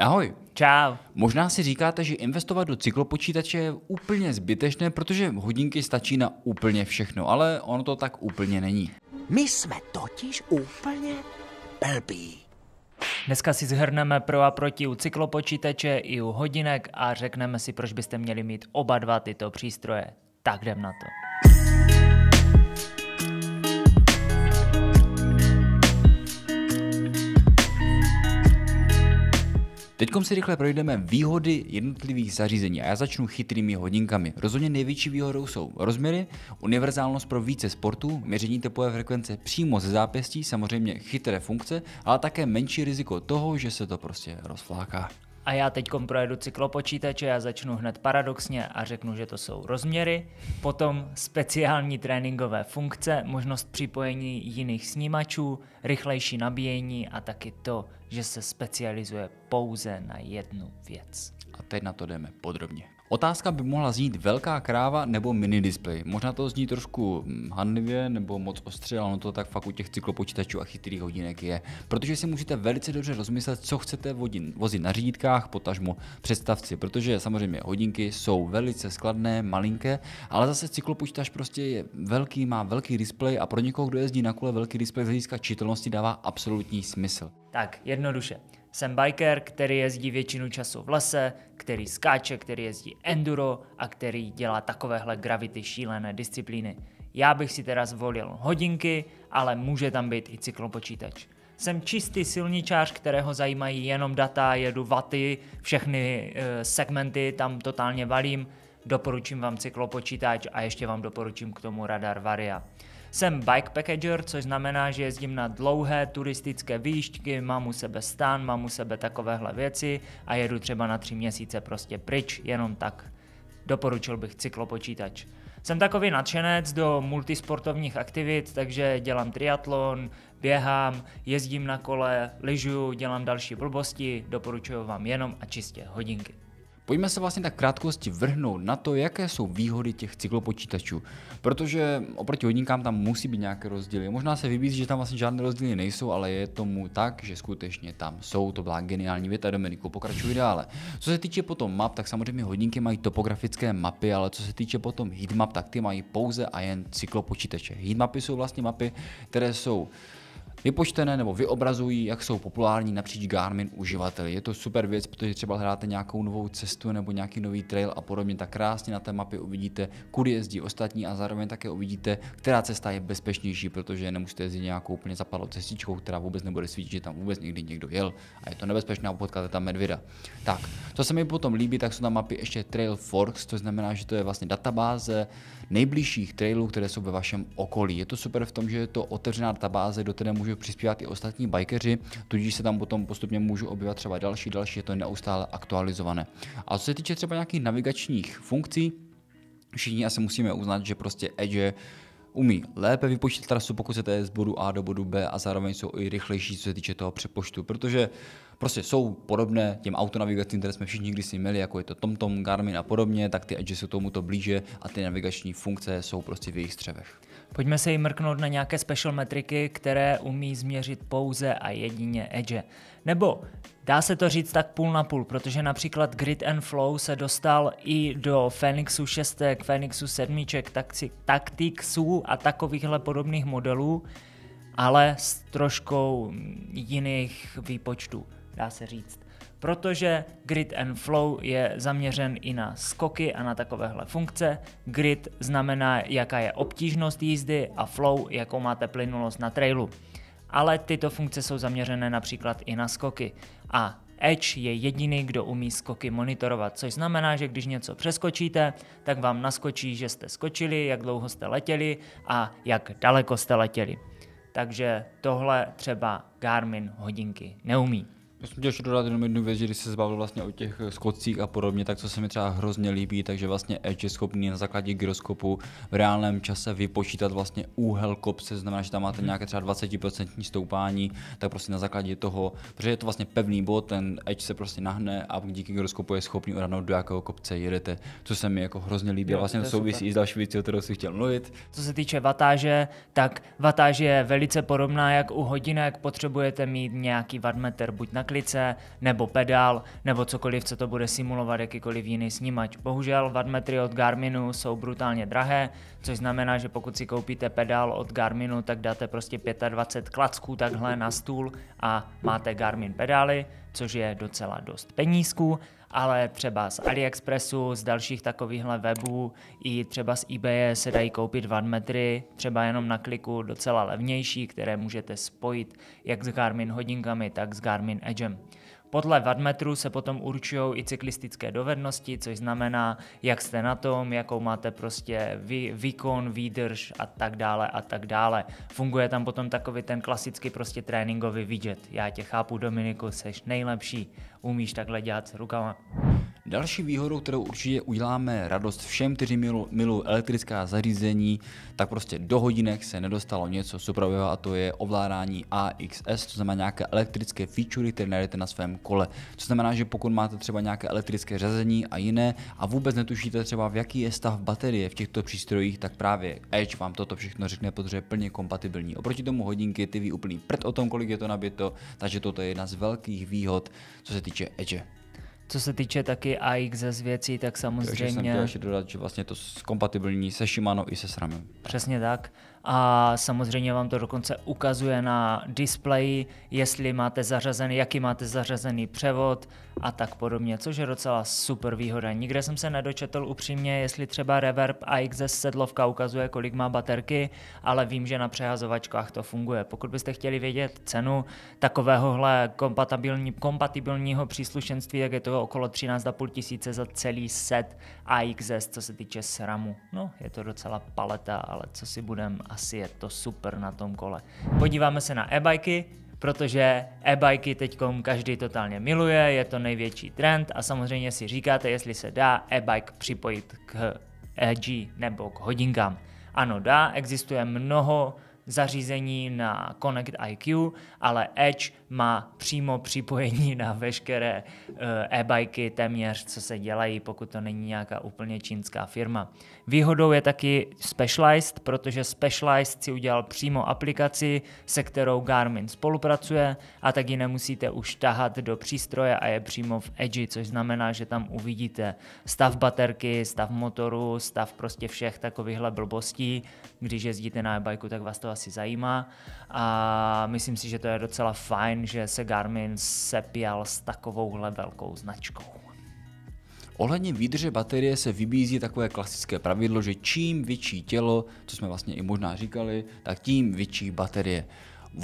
Ahoj. Čau. Možná si říkáte, že investovat do cyklopočítače je úplně zbytečné, protože hodinky stačí na úplně všechno, ale ono to tak úplně není. My jsme totiž úplně blbí. Dneska si zhrneme pro a proti u cyklopočítače i u hodinek a řekneme si, proč byste měli mít oba dva tyto přístroje. Tak jdem na to. Teď si rychle projdeme výhody jednotlivých zařízení a já začnu chytrými hodinkami. Rozhodně největší výhodou jsou rozměry, univerzálnost pro více sportů, měření tepové frekvence přímo ze zápěstí, samozřejmě chytré funkce, ale také menší riziko toho, že se to prostě rozfláká a já teď projedu cyklopočítače, já začnu hned paradoxně a řeknu, že to jsou rozměry, potom speciální tréninkové funkce, možnost připojení jiných snímačů, rychlejší nabíjení a taky to, že se specializuje pouze na jednu věc. A teď na to jdeme podrobně. Otázka by mohla znít velká kráva nebo mini display. Možná to zní trošku hm, hanlivě nebo moc ostře, ale ono to tak fakt u těch cyklopočítačů a chytrých hodinek je. Protože si můžete velice dobře rozmyslet, co chcete vodin, vozit na řídítkách, potažmo představci. Protože samozřejmě hodinky jsou velice skladné, malinké, ale zase cyklopočítač prostě je velký, má velký display a pro někoho, kdo jezdí na kole, velký display z hlediska čitelnosti dává absolutní smysl. Tak, jednoduše. Jsem biker, který jezdí většinu času v lese, který skáče, který jezdí enduro a který dělá takovéhle gravity šílené disciplíny. Já bych si teda zvolil hodinky, ale může tam být i cyklopočítač. Jsem čistý silničář, kterého zajímají jenom data, jedu vaty, všechny e, segmenty tam totálně valím. Doporučím vám cyklopočítač a ještě vám doporučím k tomu radar Varia. Jsem packager, což znamená, že jezdím na dlouhé turistické výšťky, mám u sebe stán, mám u sebe takovéhle věci a jedu třeba na tři měsíce prostě pryč, jenom tak. Doporučil bych cyklopočítač. Jsem takový nadšenec do multisportovních aktivit, takže dělám triatlon, běhám, jezdím na kole, lyžuju, dělám další blbosti, doporučuju vám jenom a čistě hodinky. Pojďme se vlastně tak krátkosti vrhnout na to, jaké jsou výhody těch cyklopočítačů, protože oproti hodinkám tam musí být nějaké rozdíly. Možná se vybízí, že tam vlastně žádné rozdíly nejsou, ale je tomu tak, že skutečně tam jsou. To byla geniální věta Dominiku, pokračuj dále. Co se týče potom map, tak samozřejmě hodinky mají topografické mapy, ale co se týče potom heatmap, tak ty mají pouze a jen cyklopočítače. Heatmapy jsou vlastně mapy, které jsou vypočtené nebo vyobrazují, jak jsou populární napříč Garmin uživateli. Je to super věc, protože třeba hráte nějakou novou cestu nebo nějaký nový trail a podobně, tak krásně na té mapě uvidíte, kudy jezdí ostatní a zároveň také uvidíte, která cesta je bezpečnější, protože nemusíte jezdit nějakou úplně zapadlou cestičkou, která vůbec nebude svítit, že tam vůbec někdy někdo jel a je to nebezpečné, a potkáte tam medvěda. Tak, co se mi potom líbí, tak jsou na mapě ještě Trail Forks, to znamená, že to je vlastně databáze nejbližších trailů, které jsou ve vašem okolí. Je to super v tom, že je to otevřená databáze, do které může můžou přispívat i ostatní bikeři, tudíž se tam potom postupně můžu objevat třeba další, další, je to neustále aktualizované. A co se týče třeba nějakých navigačních funkcí, všichni asi musíme uznat, že prostě Edge umí lépe vypočítat trasu, pokud se to je z bodu A do bodu B a zároveň jsou i rychlejší, co se týče toho přepočtu, protože prostě jsou podobné těm autonavigacím, které jsme všichni si měli, jako je to TomTom, Garmin a podobně, tak ty Edge jsou tomuto blíže a ty navigační funkce jsou prostě v jejich střevech. Pojďme se i mrknout na nějaké special metriky, které umí změřit pouze a jedině Edge. Nebo dá se to říct tak půl na půl, protože například Grid and Flow se dostal i do Fenixu 6, Fenixu 7, Tacticsů a takovýchhle podobných modelů, ale s troškou jiných výpočtů dá se říct. Protože grid and flow je zaměřen i na skoky a na takovéhle funkce. Grid znamená, jaká je obtížnost jízdy a flow, jakou máte plynulost na trailu. Ale tyto funkce jsou zaměřené například i na skoky. A Edge je jediný, kdo umí skoky monitorovat, což znamená, že když něco přeskočíte, tak vám naskočí, že jste skočili, jak dlouho jste letěli a jak daleko jste letěli. Takže tohle třeba Garmin hodinky neumí. Já jsem chtěl ještě dodat jenom jednu věc, že když se zbavil vlastně o těch skocích a podobně, tak co se mi třeba hrozně líbí, takže vlastně Edge je schopný na základě gyroskopu v reálném čase vypočítat vlastně úhel kopce, znamená, že tam máte mhm. nějaké třeba 20% stoupání, tak prostě na základě toho, protože je to vlastně pevný bod, ten Edge se prostě nahne a díky gyroskopu je schopný odhadnout, do jakého kopce jedete, co se mi jako hrozně líbí. Jo, vlastně to souvisí super. i s další věcí, o kterou si chtěl mluvit. Co se týče vatáže, tak vatáž je velice podobná jak u hodinek, potřebujete mít nějaký wattmeter buď na klice, nebo pedál, nebo cokoliv, co to bude simulovat jakýkoliv jiný snímač. Bohužel vadmetry od Garminu jsou brutálně drahé, což znamená, že pokud si koupíte pedál od Garminu, tak dáte prostě 25 klacků takhle na stůl a máte Garmin pedály, což je docela dost penízků ale třeba z AliExpressu, z dalších takovýchhle webů, i třeba z eBay se dají koupit vanmetry, třeba jenom na kliku docela levnější, které můžete spojit jak s Garmin hodinkami, tak s Garmin Edgem. Podle vadmetru se potom určují i cyklistické dovednosti, což znamená, jak jste na tom, jakou máte prostě vý, výkon, výdrž a tak dále a tak dále. Funguje tam potom takový ten klasický prostě tréninkový widget. Já tě chápu, Dominiku, seš nejlepší, umíš takhle dělat s rukama. Další výhodou, kterou určitě uděláme radost všem, kteří milují elektrická zařízení, tak prostě do hodinek se nedostalo něco supravého a to je ovládání AXS, to znamená nějaké elektrické featurey, které najdete na svém kole. To znamená, že pokud máte třeba nějaké elektrické řazení a jiné a vůbec netušíte třeba v jaký je stav baterie v těchto přístrojích, tak právě Edge vám toto všechno řekne, protože je plně kompatibilní. Oproti tomu hodinky ty ví úplný prd o tom, kolik je to nabito, takže toto je jedna z velkých výhod, co se týče Edge. Co se týče taky z věcí, tak samozřejmě... Takže jsem chtěl ještě dodat, že vlastně to je kompatibilní se Shimano i se SRAMem. Přesně tak a samozřejmě vám to dokonce ukazuje na displeji, jestli máte zařazený, jaký máte zařazený převod a tak podobně, což je docela super výhoda. Nikde jsem se nedočetl upřímně, jestli třeba Reverb AXS sedlovka ukazuje, kolik má baterky, ale vím, že na přehazovačkách to funguje. Pokud byste chtěli vědět cenu takovéhohle kompatibilní, kompatibilního příslušenství, tak je to okolo 13,5 tisíce za celý set AXS, co se týče SRAMu. No, je to docela paleta, ale co si budem asi je to super na tom kole. Podíváme se na e-biky, protože e-biky teď každý totálně miluje, je to největší trend a samozřejmě si říkáte, jestli se dá e-bike připojit k EG nebo k hodinkám. Ano, dá, existuje mnoho zařízení na Connect IQ, ale Edge má přímo připojení na veškeré eh, e-bajky téměř, co se dělají, pokud to není nějaká úplně čínská firma. Výhodou je taky Specialized, protože Specialized si udělal přímo aplikaci, se kterou Garmin spolupracuje a tak ji nemusíte už tahat do přístroje a je přímo v Edge, což znamená, že tam uvidíte stav baterky, stav motoru, stav prostě všech takovýchhle blbostí. Když jezdíte na e-bajku, tak vás to asi zajímá a myslím si, že to je docela fajn že se Garmin sepěl s takovouhle velkou značkou. Ohledně výdrže baterie se vybízí takové klasické pravidlo, že čím větší tělo, co jsme vlastně i možná říkali, tak tím větší baterie.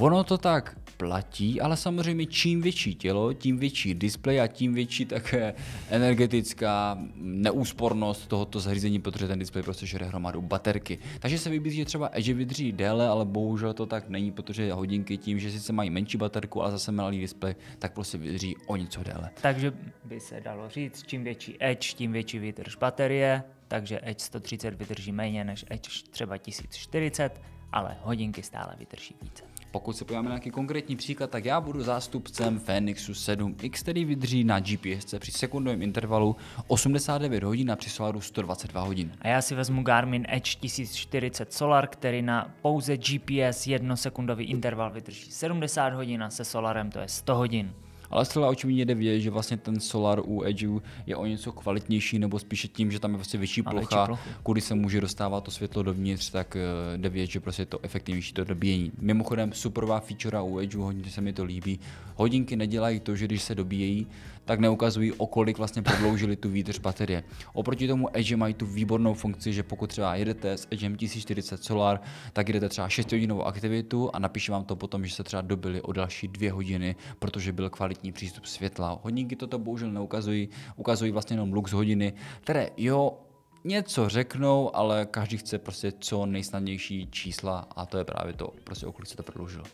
Ono to tak platí, ale samozřejmě čím větší tělo, tím větší displej a tím větší také energetická neúspornost tohoto zařízení, protože ten displej prostě žere hromadu baterky. Takže se vybízí, že třeba Edge vydří déle, ale bohužel to tak není, protože hodinky tím, že sice mají menší baterku, ale zase malý displej, tak prostě vydří o něco déle. Takže by se dalo říct, čím větší edge, tím větší výdrž baterie, takže Edge 130 vydrží méně než Edge třeba 1040, ale hodinky stále vydrží více. Pokud se podíváme na nějaký konkrétní příklad, tak já budu zástupcem Fenixu 7X, který vydrží na GPS při sekundovém intervalu 89 hodin a při Solaru 122 hodin. A já si vezmu Garmin Edge 1040 Solar, který na pouze GPS jednosekundový interval vydrží 70 hodin a se Solarem to je 100 hodin. Ale zcela očividně jde vědět, že vlastně ten solar u Edgeu je o něco kvalitnější, nebo spíše tím, že tam je vlastně větší plocha, větší kudy se může dostávat to světlo dovnitř, tak eh, jde vědět, že prostě je to efektivnější to dobíjení. Mimochodem, superová feature u Edgeu, hodně se mi to líbí. Hodinky nedělají to, že když se dobíjejí, tak neukazují, o kolik vlastně prodloužili tu výdrž baterie. Oproti tomu Edge mají tu výbornou funkci, že pokud třeba jedete s Edgem 1040 Solar, tak jedete třeba 6 hodinovou aktivitu a napíše vám to potom, že se třeba dobili o další 2 hodiny, protože byl kvalitní kvalitní přístup světla. Hodinky toto bohužel neukazují, ukazují vlastně jenom lux hodiny, které jo, něco řeknou, ale každý chce prostě co nejsnadnější čísla a to je právě to, prostě o kolik se to prodloužilo.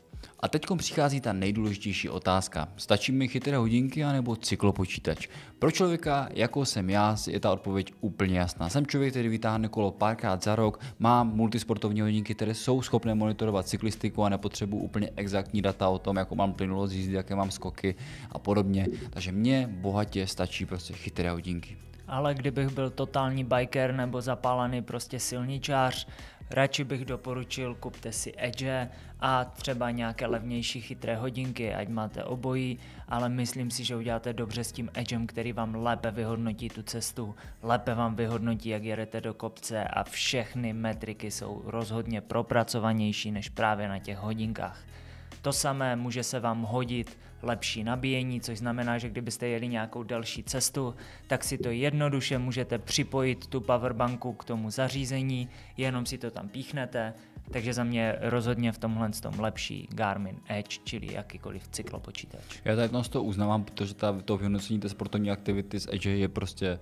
A teď přichází ta nejdůležitější otázka. Stačí mi chytré hodinky anebo cyklopočítač? Pro člověka, jako jsem já, je ta odpověď úplně jasná. Jsem člověk, který vytáhne kolo párkrát za rok, mám multisportovní hodinky, které jsou schopné monitorovat cyklistiku a nepotřebuji úplně exaktní data o tom, jakou mám plynulost jízdy, jaké mám skoky a podobně. Takže mně bohatě stačí prostě chytré hodinky ale kdybych byl totální biker nebo zapálený prostě silničář, Radši bych doporučil, kupte si Edge a třeba nějaké levnější chytré hodinky, ať máte obojí, ale myslím si, že uděláte dobře s tím Edgem, který vám lépe vyhodnotí tu cestu, lépe vám vyhodnotí, jak jedete do kopce a všechny metriky jsou rozhodně propracovanější než právě na těch hodinkách. To samé může se vám hodit lepší nabíjení, což znamená, že kdybyste jeli nějakou delší cestu, tak si to jednoduše můžete připojit tu powerbanku k tomu zařízení, jenom si to tam píchnete, takže za mě rozhodně v tomhle tom lepší Garmin Edge, čili jakýkoliv cyklopočítač. Já tady to uznávám, protože ta, to vyhodnocení té sportovní aktivity z Edge je prostě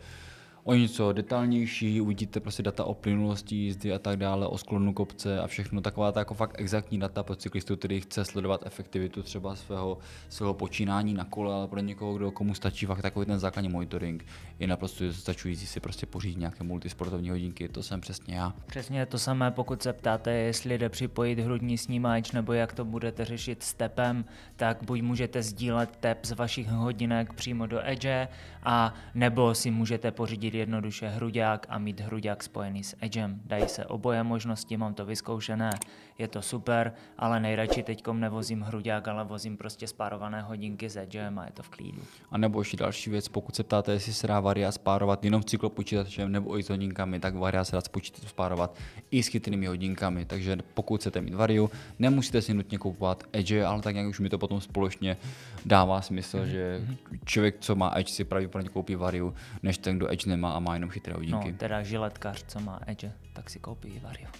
o něco detailnější, uvidíte prostě data o plynulosti jízdy a tak dále, o sklonu kopce a všechno, taková ta jako fakt exaktní data pro cyklistu, který chce sledovat efektivitu třeba svého, svého počínání na kole, ale pro někoho, kdo komu stačí fakt takový ten základní monitoring, je naprosto stačující si prostě pořídit nějaké multisportovní hodinky, to jsem přesně já. Přesně to samé, pokud se ptáte, jestli jde připojit hrudní snímač nebo jak to budete řešit s tepem, tak buď můžete sdílet tep z vašich hodinek přímo do Edge a nebo si můžete pořídit jednoduše hruďák a mít hruďák spojený s edgem. Dají se oboje možnosti, mám to vyzkoušené, je to super, ale nejradši teďkom nevozím hruďák, ale vozím prostě spárované hodinky s edgem a je to v klídu. A nebo ještě další věc, pokud se ptáte, jestli se dá varia spárovat jenom v cyklopočítačem nebo i s hodinkami, tak varia se dá spočítat spárovat i s chytrými hodinkami. Takže pokud chcete mít variu, nemusíte si nutně kupovat edge, ale tak nějak už mi to potom společně dává smysl, mm-hmm. že mhm. člověk, co má edge, si pravděpodobně koupí variu, než ten, kdo edge nemá nemá a má jenom chytré hodinky. No, teda žiletkař, co má Edge, tak si koupí Vario.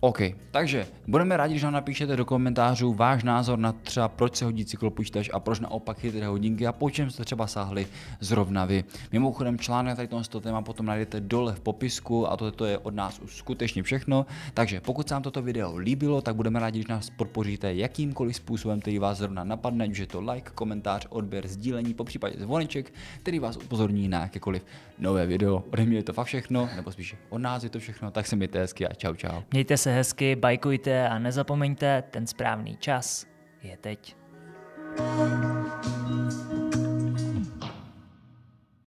OK, takže budeme rádi, že nám napíšete do komentářů váš názor na třeba proč se hodí cyklopočítač a proč naopak tedy hodinky a po čem jste třeba sáhli zrovna vy. Mimochodem článek tady tohle téma potom najdete dole v popisku a toto je od nás už skutečně všechno. Takže pokud se vám toto video líbilo, tak budeme rádi, když nás podpoříte jakýmkoliv způsobem, který vás zrovna napadne, že je to like, komentář, odběr, sdílení, po případě zvoneček, který vás upozorní na jakékoliv nové video. Ode mě je to fakt všechno, nebo spíš od nás je to všechno, tak se mějte hezky a čau čau. Mějte se se hezky, bajkujte a nezapomeňte, ten správný čas je teď. thank you